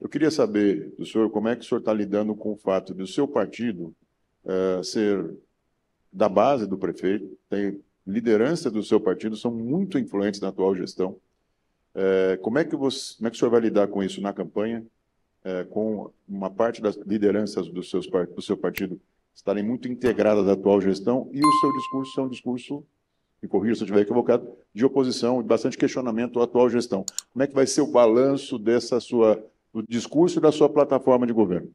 Eu queria saber do senhor como é que o senhor está lidando com o fato de o seu partido uh, ser da base do prefeito, tem liderança do seu partido, são muito influentes na atual gestão. Uh, como, é que você, como é que o senhor vai lidar com isso na campanha, uh, com uma parte das lideranças do, seus, do seu partido estarem muito integradas à atual gestão e o seu discurso ser um discurso me corrija se eu estiver equivocado, de oposição e bastante questionamento à atual gestão. Como é que vai ser o balanço dessa sua do discurso e da sua plataforma de governo?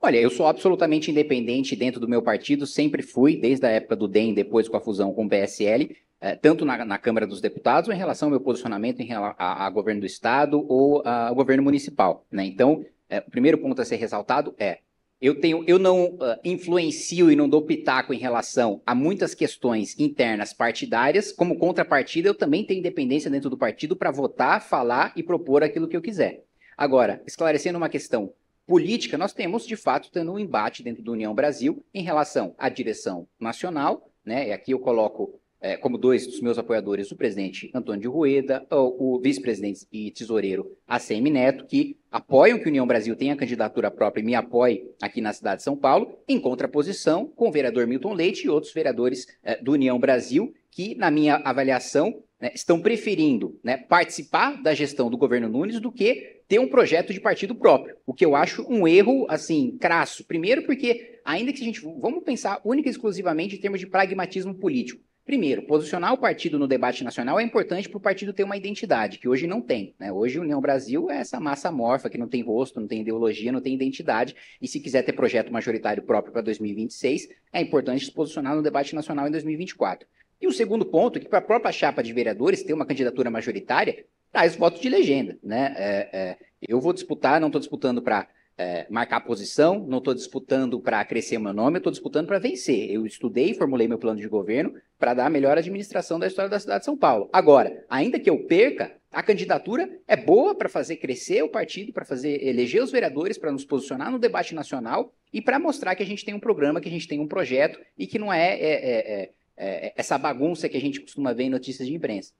Olha, eu sou absolutamente independente dentro do meu partido, sempre fui, desde a época do DEM, depois com a fusão com o PSL, eh, tanto na, na, Câmara dos Deputados, em relação ao meu posicionamento em relação ao governo do Estado ou ah, ao governo municipal. Né? Então, eh, o primeiro ponto a ser ressaltado é: eu, tenho, eu não uh, influencio e não dou pitaco em relação a muitas questões internas partidárias, como contrapartida, eu também tenho independência dentro do partido para votar, falar e propor aquilo que eu quiser. Agora, esclarecendo uma questão política, nós temos de fato tendo um embate dentro do União Brasil em relação à direção nacional, né? E aqui eu coloco é, como dois dos meus apoiadores o presidente Antônio de Rueda, o, o vice-presidente e tesoureiro ACM Neto, que apoiam que a União Brasil tenha candidatura própria e me apoie aqui na cidade de São Paulo, em contraposição com o vereador Milton Leite e outros vereadores é, do União Brasil, que, na minha avaliação, né, estão preferindo né, participar da gestão do governo Nunes do que ter um projeto de partido próprio, o que eu acho um erro, assim, crasso. Primeiro porque, ainda que a gente... Vamos pensar única e exclusivamente em termos de pragmatismo político. Primeiro, posicionar o partido no debate nacional é importante para o partido ter uma identidade, que hoje não tem. Né? Hoje, União Brasil é essa massa amorfa que não tem rosto, não tem ideologia, não tem identidade. E se quiser ter projeto majoritário próprio para 2026, é importante se posicionar no debate nacional em 2024. E o segundo ponto é que para a própria chapa de vereadores ter uma candidatura majoritária traz voto de legenda. Né? É, é, eu vou disputar, não estou disputando para é, marcar posição, não estou disputando para crescer o meu nome, eu estou disputando para vencer. Eu estudei, formulei meu plano de governo para dar a melhor administração da história da cidade de São Paulo. Agora, ainda que eu perca, a candidatura é boa para fazer crescer o partido, para fazer eleger os vereadores, para nos posicionar no debate nacional e para mostrar que a gente tem um programa, que a gente tem um projeto e que não é, é, é, é é, é, essa bagunça que a gente costuma ver em notícias de imprensa.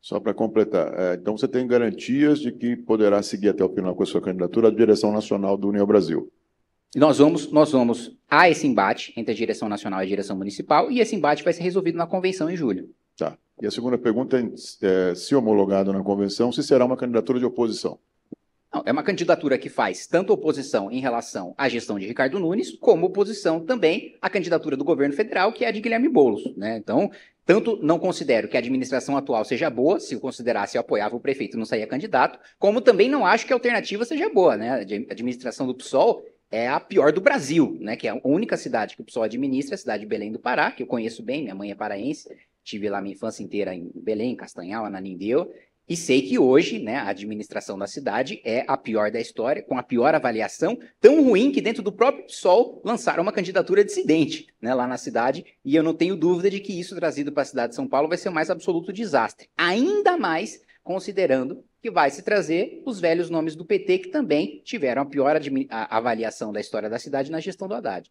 Só para completar, é, então você tem garantias de que poderá seguir até o final com a sua candidatura à direção nacional do União Brasil? Nós vamos, nós vamos a esse embate entre a direção nacional e a direção municipal, e esse embate vai ser resolvido na convenção em julho. Tá. E a segunda pergunta é, é se homologado na convenção, se será uma candidatura de oposição? Não, é uma candidatura que faz tanto oposição em relação à gestão de Ricardo Nunes, como oposição também à candidatura do governo federal, que é a de Guilherme Boulos. Né? Então, tanto não considero que a administração atual seja boa, se eu considerasse eu apoiava o prefeito não saía candidato, como também não acho que a alternativa seja boa. Né? A administração do PSOL é a pior do Brasil, né? que é a única cidade que o PSOL administra, a cidade de Belém do Pará, que eu conheço bem, minha mãe é paraense, tive lá minha infância inteira em Belém, Castanhal, Ananindeua, e sei que hoje, né, a administração da cidade é a pior da história, com a pior avaliação, tão ruim que dentro do próprio PSOL lançaram uma candidatura dissidente, né, lá na cidade, e eu não tenho dúvida de que isso trazido para a cidade de São Paulo vai ser o mais absoluto desastre. Ainda mais considerando que vai se trazer os velhos nomes do PT que também tiveram a pior avaliação da história da cidade na gestão do Haddad.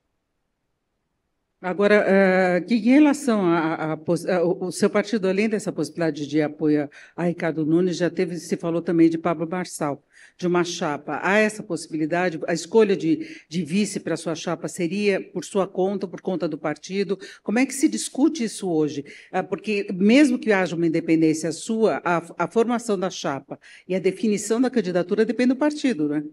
Agora, eh, que em relação ao eh, seu partido, além dessa possibilidade de apoio a Ricardo Nunes, já teve, se falou também de Pablo Marçal, de uma chapa. Há essa possibilidade? A escolha de, de vice para sua chapa seria por sua conta, por conta do partido? Como é que se discute isso hoje? Eh, porque, mesmo que haja uma independência sua, a, a formação da chapa e a definição da candidatura depende do partido, né?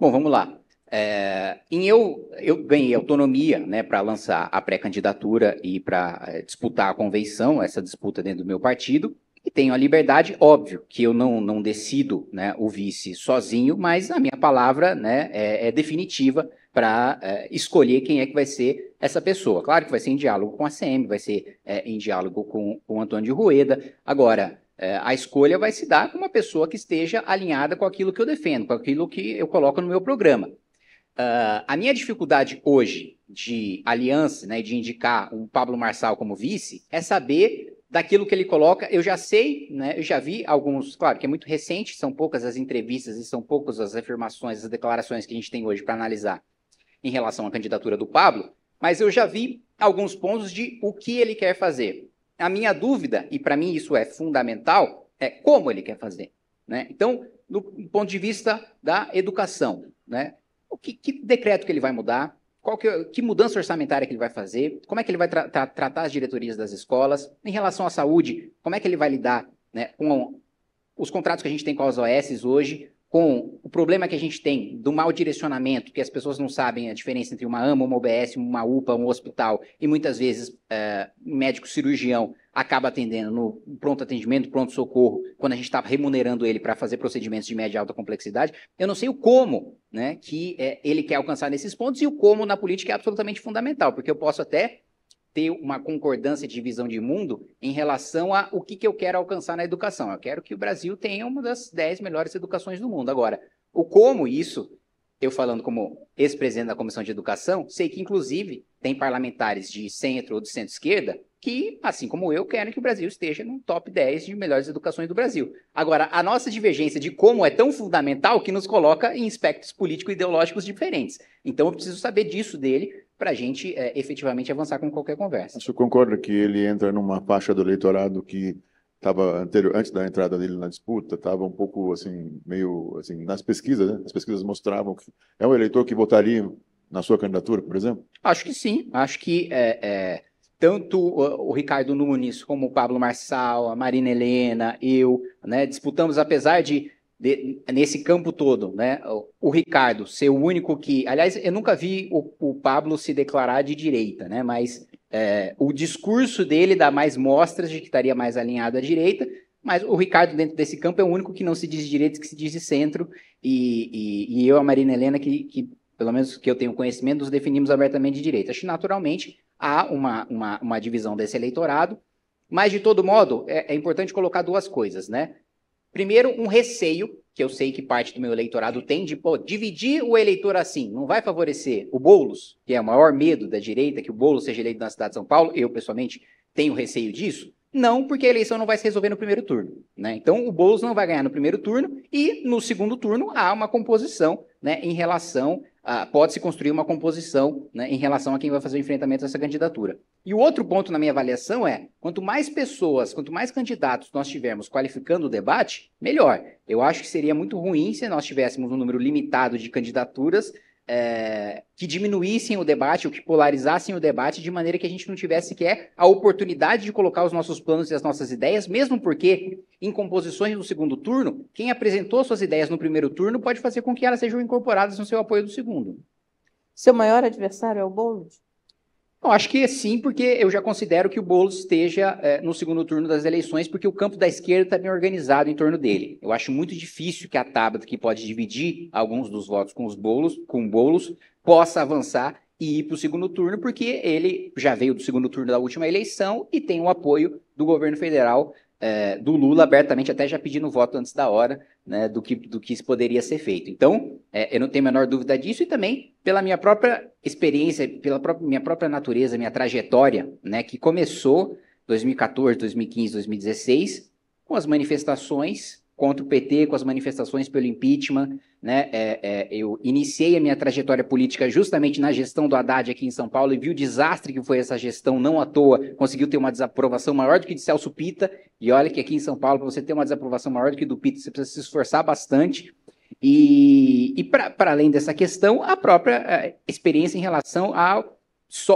Bom, vamos lá. É, em eu, eu ganhei autonomia né, para lançar a pré-candidatura e para é, disputar a convenção, essa disputa dentro do meu partido, e tenho a liberdade, óbvio, que eu não, não decido né, o vice sozinho, mas a minha palavra né, é, é definitiva para é, escolher quem é que vai ser essa pessoa. Claro que vai ser em diálogo com a CM, vai ser é, em diálogo com, com o Antônio de Rueda. Agora, é, a escolha vai se dar com uma pessoa que esteja alinhada com aquilo que eu defendo, com aquilo que eu coloco no meu programa. Uh, a minha dificuldade hoje de aliança, né, de indicar o Pablo Marçal como vice, é saber daquilo que ele coloca, eu já sei, né, eu já vi alguns, claro que é muito recente, são poucas as entrevistas e são poucas as afirmações, as declarações que a gente tem hoje para analisar em relação à candidatura do Pablo, mas eu já vi alguns pontos de o que ele quer fazer. A minha dúvida, e para mim isso é fundamental, é como ele quer fazer. Né? Então, do ponto de vista da educação, né? o que, que decreto que ele vai mudar, qual que, é que, mudança orçamentária que ele vai fazer, como é que ele vai tra tra tratar as diretorias das escolas, em relação à saúde, como é que ele vai lidar né, com os contratos que a gente tem com as OSs hoje, com o problema que a gente tem do mau direcionamento, que as pessoas não sabem a diferença entre uma AMA, uma OBS, uma UPA, um hospital, e muitas vezes é, médico cirurgião acaba atendendo no pronto atendimento, pronto socorro, quando a gente está remunerando ele para fazer procedimentos de média e alta complexidade, eu não sei o como né, que é, ele quer alcançar nesses pontos, e o como na política é absolutamente fundamental, porque eu posso até ter uma concordância de visão de mundo em relação a o que, que eu quero alcançar na educação. Eu quero que o Brasil tenha uma das 10 melhores educações do mundo. Agora, o como isso, eu falando como ex-presidente da Comissão de Educação, sei que, inclusive, tem parlamentares de centro ou de centro-esquerda que, assim como eu, querem que o Brasil esteja no top 10 de melhores educações do Brasil. Agora, a nossa divergência de como é tão fundamental que nos coloca em aspectos político-ideológicos diferentes. Então, eu preciso saber disso dele para a gente é, efetivamente avançar com qualquer conversa. Você concorda que ele entra numa faixa do eleitorado que estava anterior, antes da entrada dele na disputa, estava um pouco assim, meio assim, nas pesquisas, né? As pesquisas mostravam que é um eleitor que votaria na sua candidatura, por exemplo? Acho que sim. Acho que é, é, tanto o, o Ricardo Nunes como o Pablo Marçal, a Marina Helena, eu, né, disputamos, apesar de de, nesse campo todo, né? O, o, Ricardo ser o único que. Aliás, eu nunca vi o, o Pablo se declarar de direita, né? Mas é, o discurso dele dá mais mostras de que estaria mais alinhado à direita, mas o Ricardo, dentro desse campo, é o único que não se diz de direita, que se diz de centro, e, e, e eu, a Marina Helena, que, que, pelo menos que eu tenho conhecimento, nos definimos abertamente de direita. Acho que, naturalmente, há uma, uma, uma divisão desse eleitorado, mas, de todo modo, é, é importante colocar duas coisas, né? Primeiro, um receio, que eu sei que parte do meu eleitorado tem, de pô, dividir o eleitor assim não vai favorecer o Boulos, que é o maior medo da direita, que o Boulos seja eleito na cidade de São Paulo. Eu, pessoalmente, tenho receio disso. Não, porque a eleição não vai se resolver no primeiro turno. Né? Então, o Boulos não vai ganhar no primeiro turno e, no segundo turno, há uma composição né, em relação ah, pode-se construir uma composição né, em relação a quem vai fazer o enfrentamento dessa candidatura. E o outro ponto na minha avaliação é, quanto mais pessoas, quanto mais candidatos nós tivermos qualificando o debate, melhor. Eu acho que seria muito ruim se nós tivéssemos um número limitado de candidaturas é, que diminuíssem o debate, ou que polarizassem o debate de maneira que a gente não tivesse sequer a oportunidade de colocar os nossos planos e as nossas ideias, mesmo porque em composições do segundo turno, quem apresentou suas ideias no primeiro turno pode fazer com que elas sejam incorporadas no seu apoio do segundo. Seu maior adversário é o Boulos? Eu acho que sim, porque eu já considero que o Boulos esteja é, no segundo turno das eleições, porque o campo da esquerda está bem organizado em torno dele. Eu acho muito difícil que a Tabata, que pode dividir alguns dos votos com os bolos, com Boulos, possa avançar e ir para o segundo turno, porque ele já veio do segundo turno da última eleição e tem o apoio do governo federal é, do Lula abertamente, até já pedindo voto antes da hora, né, do, que, do que isso poderia ser feito. Então, é, eu não tenho a menor dúvida disso e também pela minha própria experiência, pela própria, minha própria natureza, minha trajetória, né, que começou 2014, 2015, 2016, com as manifestações contra o PT, com as manifestações pelo impeachment. Né? É, é, eu iniciei a minha trajetória política justamente na gestão do Haddad aqui em São Paulo e vi o desastre que foi essa gestão, não à toa. Conseguiu ter uma desaprovação maior do que de Celso Pita. E olha que aqui em São Paulo, para você ter uma desaprovação maior do que do Pita, você precisa se esforçar bastante. E, e para além dessa questão, a própria é, experiência em relação ao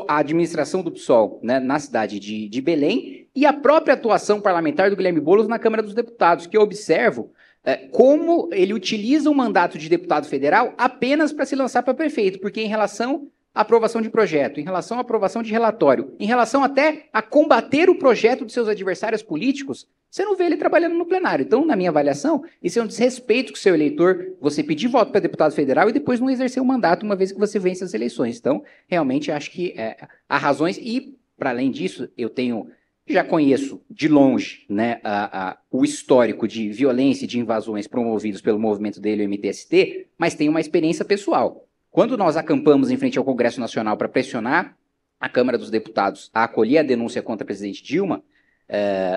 a administração do PSOL né, na cidade de, de, Belém e a própria atuação parlamentar do Guilherme Boulos na Câmara dos Deputados, que eu observo é, como ele utiliza o mandato de deputado federal apenas para se lançar para prefeito, porque em relação à aprovação de projeto, em relação à aprovação de relatório, em relação até a combater o projeto de seus adversários políticos, você não vê ele trabalhando no plenário. Então, na minha avaliação, isso é um desrespeito com o seu eleitor, você pedir voto para deputado federal e depois não exercer o mandato uma vez que você vence as eleições. Então, realmente, acho que é, há razões. E, para além disso, eu tenho já conheço de longe né, a, a, o histórico de violência e de invasões promovidos pelo movimento dele, o MTST, mas tenho uma experiência pessoal. Quando nós acampamos em frente ao Congresso Nacional para pressionar a Câmara dos Deputados a acolher a denúncia contra a presidente Dilma,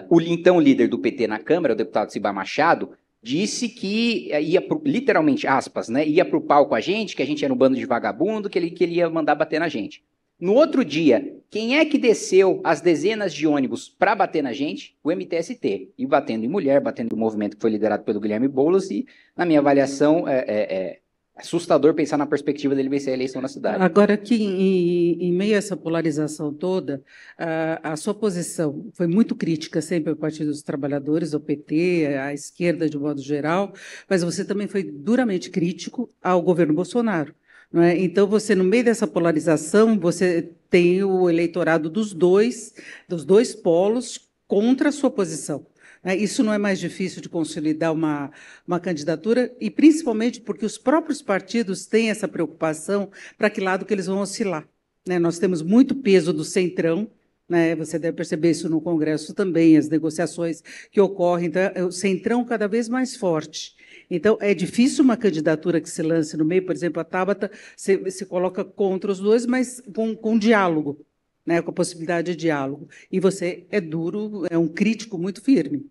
o então líder do PT na Câmara, o deputado Ciba Machado, disse que eh, ia pro, literalmente aspas, né, ia para o palco a gente, que a gente era um bando de vagabundo, que ele, que ele ia mandar bater na gente. No outro dia, quem é que desceu as dezenas de ônibus para bater na gente? O MTST. E batendo em mulher, batendo no movimento que foi liderado pelo Guilherme Boulos, e, na minha avaliação, é, é, é, é assustador pensar na perspectiva dele vencer a eleição na cidade. Agora, que em, em meio a essa polarização toda, a, a, sua posição foi muito crítica sempre ao Partido dos Trabalhadores, ao PT, à esquerda de modo geral, mas você também foi duramente crítico ao governo Bolsonaro. Não é? Então, você, no meio dessa polarização, você tem o eleitorado dos dois, dos dois polos, contra a sua posição. Né? Isso não é mais difícil de consolidar uma, uma candidatura, e principalmente porque os próprios partidos têm essa preocupação para que lado que eles vão oscilar. Né? Nós temos muito peso do centrão, né? você deve perceber isso no Congresso também, as negociações que ocorrem. Então, é o centrão cada vez mais forte. Então, é difícil uma candidatura que se lance no meio, por exemplo, a Tabata se, se coloca contra os dois, mas com, com diálogo, né, com a possibilidade de diálogo. E você é duro, é um crítico muito firme.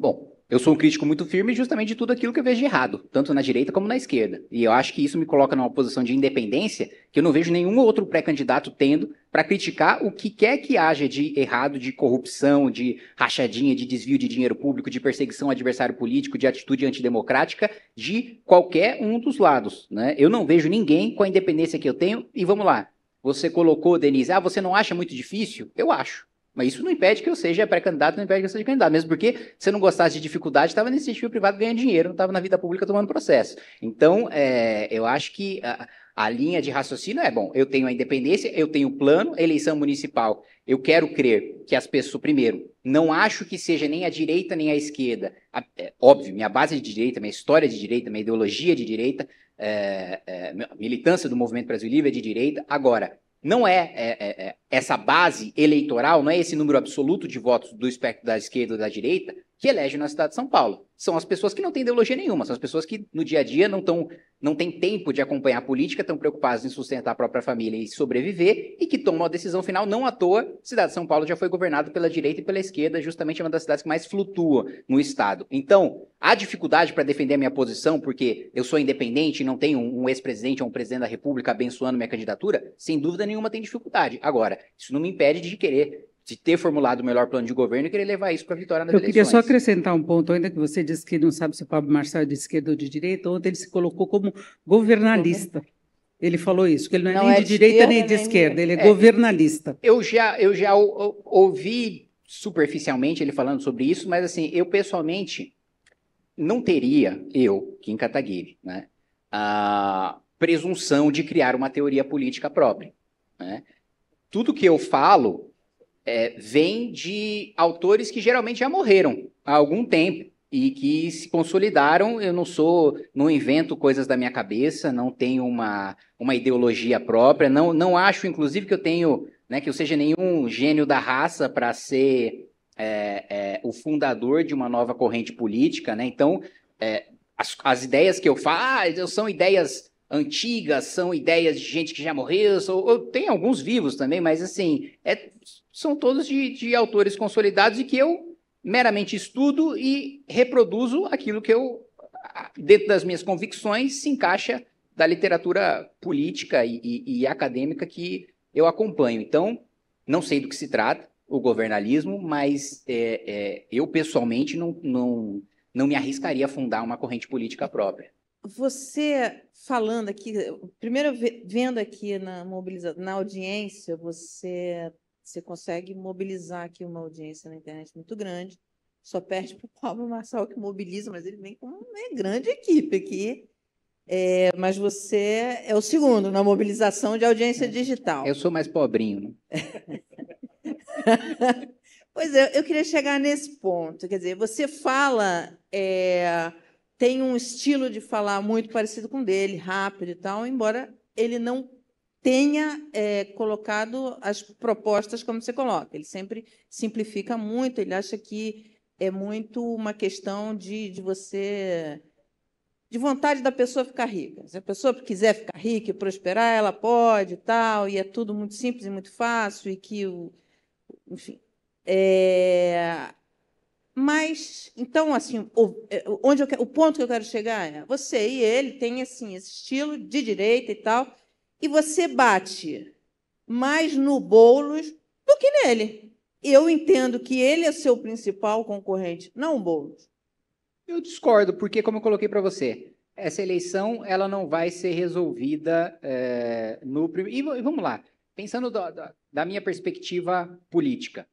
Bom, eu sou um crítico muito firme justamente de tudo aquilo que eu vejo de errado, tanto na direita como na esquerda. E eu acho que isso me coloca numa posição de independência que eu não vejo nenhum outro pré-candidato tendo para criticar o que quer que haja de errado, de corrupção, de rachadinha, de desvio de dinheiro público, de perseguição a adversário político, de atitude antidemocrática, de qualquer um dos lados. Né? Eu não vejo ninguém com a independência que eu tenho. E vamos lá. Você colocou, Denise, ah, você não acha muito difícil? Eu acho. Mas isso não impede que eu seja pré-candidato, não impede que eu seja candidato. Mesmo porque, se eu não gostasse de dificuldade, estava nesse iniciativa privado ganhando dinheiro, não estava na vida pública tomando processo. Então, é, eu acho que a, a, linha de raciocínio é, bom, eu tenho a independência, eu tenho o plano, eleição municipal. Eu quero crer que as pessoas, primeiro, não acho que seja nem a direita nem a esquerda. A, é, óbvio, minha base de direita, minha história de direita, minha ideologia de direita, é, é militância do Movimento Brasil Livre é de direita. Agora, não é, é, é, é, essa base eleitoral, não é esse número absoluto de votos do espectro da esquerda ou da direita, que elege na cidade de São Paulo. São as pessoas que não têm ideologia nenhuma, são as pessoas que no dia a dia não, tão, não têm tempo de acompanhar a política, estão preocupadas em sustentar a própria família e sobreviver, e que tomam a decisão final não à toa. A cidade de São Paulo já foi governada pela direita e pela esquerda, justamente uma das cidades que mais flutua no Estado. Então, há dificuldade para defender a minha posição, porque eu sou independente e não tenho um ex-presidente ou um presidente da República abençoando minha candidatura? Sem dúvida nenhuma tem dificuldade. Agora, isso não me impede de querer de ter formulado o melhor plano de governo e querer levar isso para a vitória nas Eu eleições. Eu queria só acrescentar um ponto, ainda que você disse que não sabe se o Pablo Marçal é de esquerda ou de direita, ontem ele se colocou como governalista. Uhum. Ele falou isso, que ele não é nem é de, direita nem de nem esquerda, né, ele é, é, governalista. Eu já, eu já ouvi superficialmente ele falando sobre isso, mas assim, eu pessoalmente não teria, eu, Kim Kataguiri, né, a presunção de criar uma teoria política própria. Né? Tudo que eu falo é, vem de autores que geralmente já morreram há algum tempo e que se consolidaram. Eu não sou, não invento coisas da minha cabeça, não tenho uma, uma ideologia própria, não, não acho, inclusive, que eu tenho, né, que eu seja nenhum gênio da raça para ser é, é, o fundador de uma nova corrente política, né? Então, é, as, as ideias que eu faço ah, são ideias antigas, são ideias de gente que já morreu, ou, ou tem alguns vivos também, mas assim, é, são todos de, de autores consolidados e que eu meramente estudo e reproduzo aquilo que eu, dentro das minhas convicções, se encaixa da literatura política e, e, e acadêmica que eu acompanho. Então, não sei do que se trata o governalismo, mas é, é, eu pessoalmente não, não, não me arriscaria a fundar uma corrente política própria você falando aqui, primeiro vendo aqui na, mobiliza, na audiência, você, você consegue mobilizar aqui uma audiência na internet muito grande. Só perde para o Pablo Marçal que mobiliza, mas ele vem com uma né, grande equipe aqui. É, mas você é o segundo na mobilização de audiência é. digital. Eu sou mais pobrinho, né? pois é, eu queria chegar nesse ponto. Quer dizer, você fala. É, tem um estilo de falar muito parecido com o dele, rápido e tal, embora ele não tenha é, colocado as propostas como você coloca. Ele sempre simplifica muito, ele acha que é muito uma questão de, de você. de vontade da pessoa ficar rica. Se a pessoa quiser ficar rica e prosperar, ela pode e tal, e é tudo muito simples e muito fácil, e que o. Enfim. É, mas, então, assim, é, onde quero, o ponto que eu quero chegar é: você e ele têm assim, esse estilo de direita e tal, e você bate mais no Boulos do que nele. Eu entendo que ele é seu principal concorrente, não o Boulos. Eu discordo, porque, como eu coloquei para você, essa eleição ela não vai ser resolvida é, no primeiro. E vamos lá, pensando da minha perspectiva política.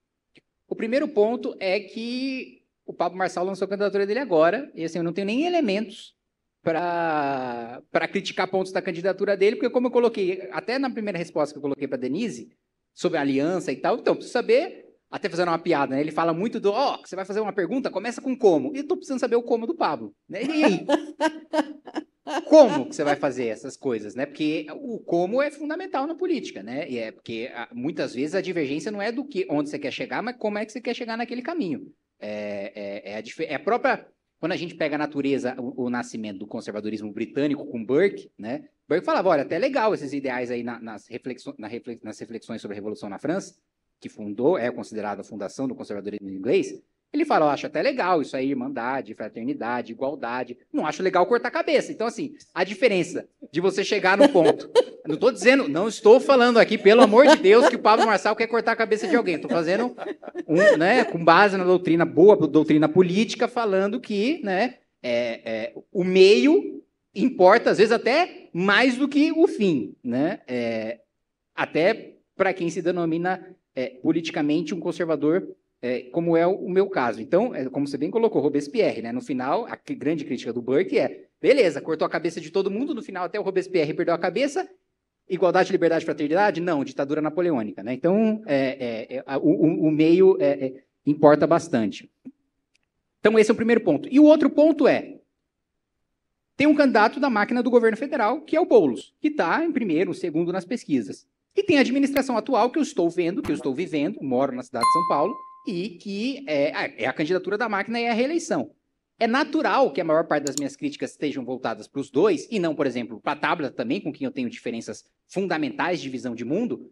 O primeiro ponto é que o Pablo Marçal lançou a candidatura dele agora, e assim, eu não tenho nem elementos para criticar pontos da candidatura dele, porque como eu coloquei, até na primeira resposta que eu coloquei para Denise, sobre a aliança e tal, então, preciso saber, até fazendo uma piada, né? Ele fala muito do, ó, oh, você vai fazer uma pergunta, começa com como. E eu tô precisando saber o como do Pablo. Né? E aí? como que você vai fazer essas coisas, né? Porque o como é fundamental na política, né? E é porque ah, muitas vezes a divergência não é do que onde você quer chegar, mas como é que você quer chegar naquele caminho. É, é, é, a, é a, própria quando a gente pega a natureza, o, o, nascimento do conservadorismo britânico com Burke, né? Burke falava, olha, até é legal esses ideais aí na, nas, reflexo, na reflex, nas reflexões sobre a revolução na França, que fundou, é considerada a fundação do conservadorismo inglês, ele fala, eu acho até legal isso aí, irmandade, fraternidade, igualdade. Não acho legal cortar a cabeça. Então, assim, a diferença de você chegar no ponto. Não estou dizendo, não estou falando aqui, pelo amor de Deus, que o Pablo Marçal quer cortar a cabeça de alguém. Estou fazendo, um, né, com base na doutrina boa, doutrina política, falando que, né, é, é, o meio importa, às vezes, até mais do que o fim, né? É, até para quem se denomina é, politicamente um conservador é, como é o meu caso. Então, é, como você bem colocou, Robespierre, né? No final, a grande crítica do Burke é: beleza, cortou a cabeça de todo mundo, no final até o Robespierre perdeu a cabeça. Igualdade, liberdade, fraternidade? Não, ditadura napoleônica, né? Então, é, é, é o, o, meio é, importa bastante. Então, esse é o primeiro ponto. E o outro ponto é: tem um candidato da máquina do governo federal, que é o Boulos, que está em primeiro, segundo nas pesquisas. E tem a administração atual, que eu estou vendo, que eu estou vivendo, moro na cidade de São Paulo, e que é, é, é a candidatura da máquina e é a reeleição. É natural que a maior parte das minhas críticas estejam voltadas para os dois, e não, por exemplo, para a Tabla também, com quem eu tenho diferenças fundamentais de visão de mundo,